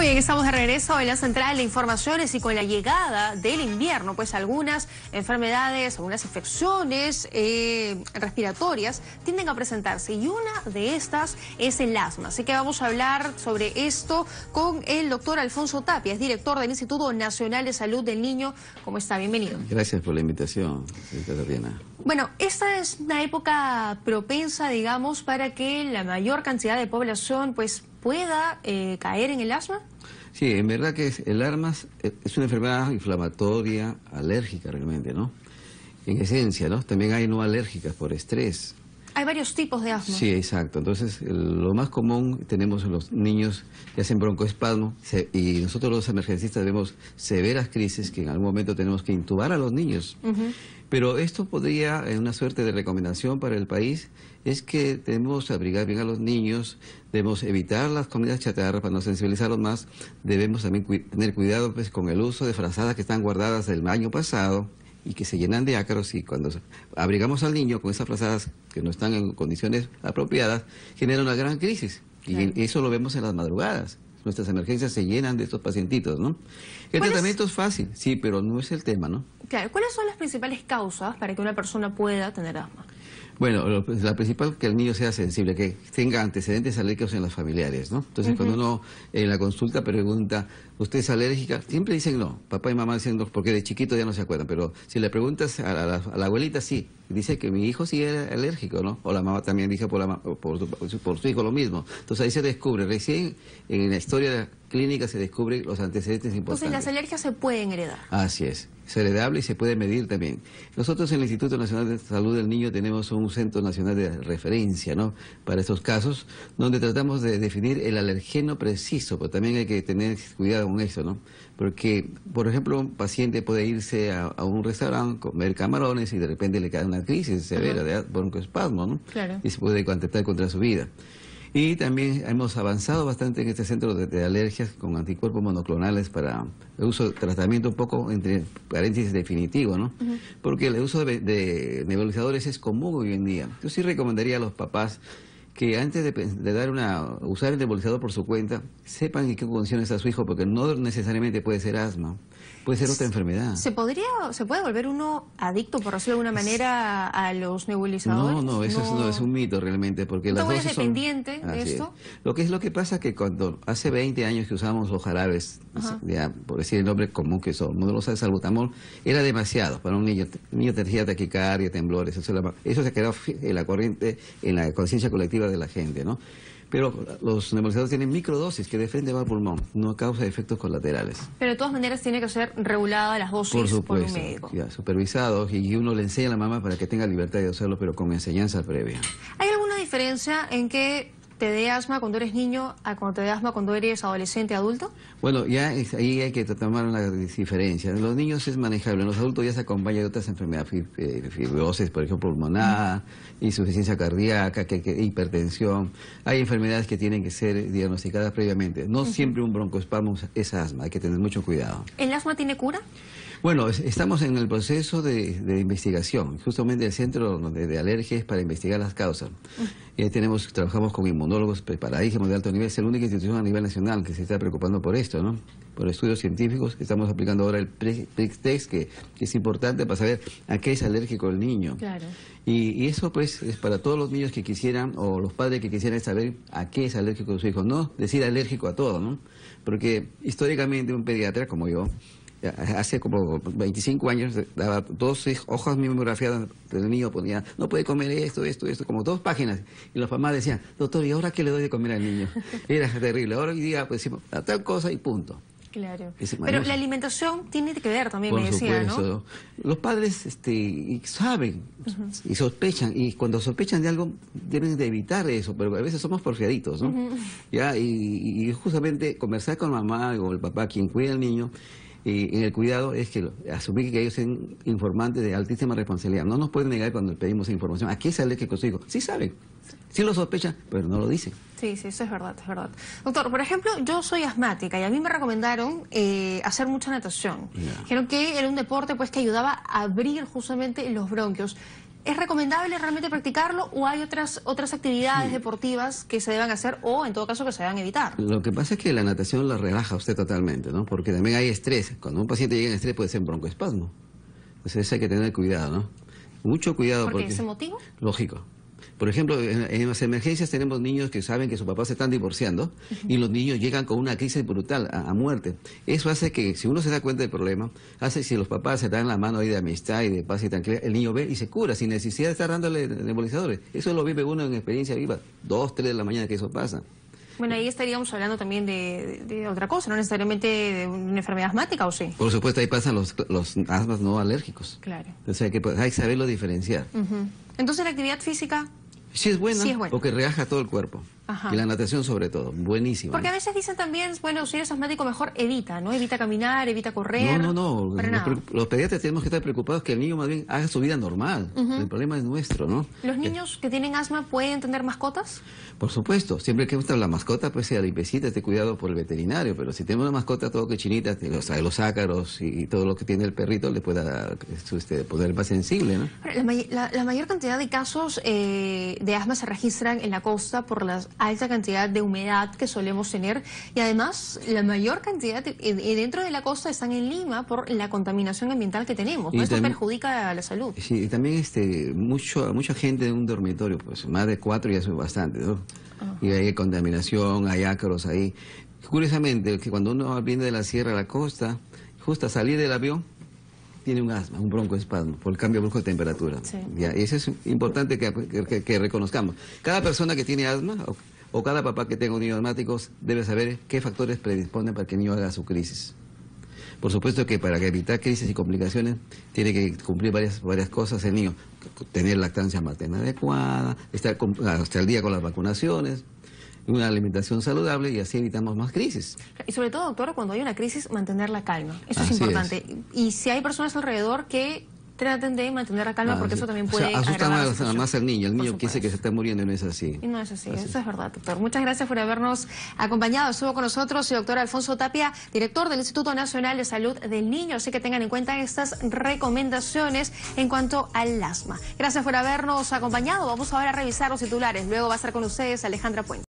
Muy bien, estamos de regreso en la central de informaciones y con la llegada del invierno, pues algunas enfermedades, algunas infecciones eh, respiratorias tienden a presentarse y una de estas es el asma. Así que vamos a hablar sobre esto con el doctor Alfonso Tapia, es director del Instituto Nacional de Salud del Niño. ¿Cómo está? Bienvenido. Gracias por la invitación, señorita Bueno, esta es una época propensa, digamos, para que la mayor cantidad de población pues pueda eh, caer en el asma? Sí, en verdad que el armas eh, es una enfermedad inflamatoria, alérgica realmente, ¿no? En esencia, ¿no? También hay no alérgicas por estrés, hay varios tipos de asma. Sí, exacto. Entonces, lo más común tenemos en los niños que hacen broncoespasmo y nosotros los emergencistas vemos severas crisis que en algún momento tenemos que intubar a los niños. Pero esto podría, en eh, una suerte de recomendación para el país, es que debemos abrigar bien a los niños, debemos evitar las comidas chatarras para no sensibilizarlos más, debemos también tener cuidado pues, con el uso de frazadas que están guardadas del año pasado, y que se llenan de ácaros y cuando abrigamos al niño con esas frazadas que no están en condiciones apropiadas, genera una gran crisis. Y eso lo vemos en las madrugadas. Nuestras emergencias se llenan de estos pacientitos, ¿no? El tratamiento es? es fácil, sí, pero no es el tema, ¿no? Claro, ¿cuáles son las principales causas para que una persona pueda tener asma? Bueno, pues, la principal es que el niño sea sensible, que tenga antecedentes alérgicos en las familiares, ¿no? Entonces, cuando uno eh, en la consulta pregunta, ¿usted es alérgica? Siempre dicen no. Papá y mamá dicen no, porque de chiquito ya no se acuerdan. Pero si le preguntas a la, abuelita, sí. Dice que mi hijo sí era alérgico, ¿no? O la mamá también dijo por, su hijo lo mismo. Entonces, ahí se descubre. Recién en la historia clínica se descubren los antecedentes importantes. Entonces, las alergias se pueden heredar. Así es da y se puede medir también. Nosotros en el Instituto Nacional de Salud del Niño tenemos un centro nacional de referencia para estos casos, donde tratamos de definir el alergeno preciso, pero también hay que tener cuidado con eso, ¿no? porque, por ejemplo, un paciente puede irse a, un restaurante, comer camarones y de repente le cae una crisis severa de broncoespasmo, ¿no? y se puede contestar contra su vida. Y también hemos avanzado bastante en este centro de, alergias con anticuerpos monoclonales para el uso de tratamiento un poco, entre paréntesis, definitivo, ¿no? Porque el uso de, de, nebulizadores es común hoy en día. Yo sí recomendaría a los papás que antes de, dar una usar el nebulizador por su cuenta, sepan en qué condiciones está su hijo, porque no necesariamente puede ser asma. Puede ser otra enfermedad. ¿Se podría, se puede volver uno adicto, por decirlo de alguna manera, a los nebulizadores? No, no, eso Es, un mito realmente, porque las dependiente de esto? Lo que es lo que pasa es que cuando hace 20 años que usábamos los jarabes, por decir el nombre común que son, no de lo sabe, salbutamol, era demasiado para un niño. Un niño tenía taquicardia, temblores, eso, eso se quedado en la corriente, en la conciencia colectiva de la gente, ¿no? Pero los nebulizadores tienen microdosis que defienden pulmón, no causa efectos colaterales. Pero de todas maneras tiene que ser regulada las dosis por, un médico. Ya, supervisados y uno le enseña a la mamá para que tenga libertad de hacerlo, pero con enseñanza previa. ¿Hay alguna diferencia en que te dé asma cuando eres niño a cuando te dé asma cuando eres adolescente, adulto? Bueno, ya ahí hay que tomar una diferencia. En los niños es manejable, en los adultos ya se acompaña de otras enfermedades, eh, fibrosis, por ejemplo, pulmonar, insuficiencia cardíaca, que, hipertensión. Hay enfermedades que tienen que ser diagnosticadas previamente. No siempre un broncoespasmo es asma, hay que tener mucho cuidado. ¿El asma tiene cura? Bueno, estamos en el proceso de, investigación. Justamente el centro de, alergias para investigar las causas. Y ahí tenemos, trabajamos con inmunólogos preparadísimos de alto nivel. Es la única institución a nivel nacional que se está preocupando por esto, ¿no? Por estudios científicos estamos aplicando ahora el PRIX-TEST, que, es importante para saber a qué es alérgico el niño. Claro. Y, y, eso, pues, es para todos los niños que quisieran o los padres que quisieran saber a qué es alérgico su hijo. No decir alérgico a todo, ¿no? Porque históricamente un pediatra como yo hace como 25 años daba dos hojas de del niño, ponía, no puede comer esto, esto, esto, como dos páginas. Y los mamás decían, doctor, ¿y ahora qué le doy de comer al niño? Era terrible. Ahora hoy día pues, decimos, a tal cosa y punto. Claro. Pero la alimentación tiene que ver también, me decía, supuesto. Los padres este, saben y sospechan, y cuando sospechan de algo deben de evitar eso, pero a veces somos porfiaditos, ¿no? ya, y, y, justamente conversar con mamá o el papá, quien cuida al niño, y en el cuidado es que asumir que ellos sean informantes de altísima responsabilidad. No nos pueden negar cuando pedimos información. ¿A qué sale que consigo? Sí saben, sí lo sospechan, pero no lo dicen. Sí, sí, eso es verdad, es verdad. Doctor, por ejemplo, yo soy asmática y a mí me recomendaron eh, hacer mucha natación. que era un deporte pues, que ayudaba a abrir justamente los bronquios. ¿Es recomendable realmente practicarlo o hay otras, otras actividades deportivas que se deban hacer o en todo caso que se deban evitar? Lo que pasa es que la natación la relaja usted totalmente, ¿no? Porque también hay estrés. Cuando un paciente llega en estrés puede ser broncoespasmo. Entonces hay que tener cuidado, ¿no? Mucho cuidado. ¿Por porque... ese motivo? Lógico. Por ejemplo, en, las emergencias tenemos niños que saben que sus papás se están divorciando y los niños llegan con una crisis brutal, a, muerte. Eso hace que, si uno se da cuenta del problema, hace que si los papás se dan la mano ahí de amistad y de paz y tranquilidad, el niño ve y se cura sin necesidad de estar dándole nebulizadores. Eso lo vive uno en experiencia viva, dos, tres de la mañana que eso pasa. Bueno, ahí estaríamos hablando también de, otra cosa, no necesariamente de una enfermedad asmática, ¿o sí? Por supuesto, ahí pasan los, los asmas no alérgicos. Claro. O sea, que pues, hay que saberlo diferenciar. Entonces, la actividad física si es buena, o que reaja todo el cuerpo. Y la natación sobre todo, buenísimo. Porque a ¿eh? veces dicen también, bueno, si eres asmático mejor evita, ¿no? Evita caminar, evita correr. No, no, no. los, pediatras tenemos que estar preocupados que el niño más bien haga su vida normal. El problema es nuestro, ¿no? ¿Los eh, niños que tienen asma pueden tener mascotas? Por supuesto. Siempre que gusta la mascota, pues sea limpecita, esté cuidado por el veterinario. Pero si tenemos una mascota todo que sea, los, los ácaros y, todo lo que tiene el perrito, le pueda este poner más sensible, ¿no? La, mayor cantidad de casos eh, de asma se registran en la costa por las a esa cantidad de humedad que solemos tener y además la mayor cantidad dentro de la costa están en Lima por la contaminación ambiental que tenemos. Pues esto perjudica a la salud. Sí, y también este, mucho, mucha gente en un dormitorio, pues más de cuatro ya son bastante, ¿no? Y hay contaminación, hay ácaros ahí. Curiosamente, que cuando uno viene de la sierra a la costa, justo a salir del avión, tiene un asma, un broncoespasmo, por el cambio brusco de temperatura. Ya, y eso es importante que, que, que reconozcamos. Cada persona que tiene asma, o cada papá que tenga un niño debe saber qué factores predisponen para que el niño haga su crisis. Por supuesto que para evitar crisis y complicaciones tiene que cumplir varias, varias cosas el niño. Tener lactancia materna adecuada, estar hasta el día con las vacunaciones, una alimentación saludable y así evitamos más crisis. Y sobre todo, doctora, cuando hay una crisis, mantener la calma. Eso es importante. Y si hay personas alrededor que traten de mantener la calma ah, porque eso también puede... O sea, más al niño, el niño dice que se está muriendo y no es así. no es así. eso es verdad, doctor. Muchas gracias por habernos acompañado. Estuvo con nosotros el doctor Alfonso Tapia, director del Instituto Nacional de Salud del Niño. Así que tengan en cuenta estas recomendaciones en cuanto al asma. Gracias por habernos acompañado. Vamos ahora a revisar los titulares. Luego va a estar con ustedes Alejandra Puente.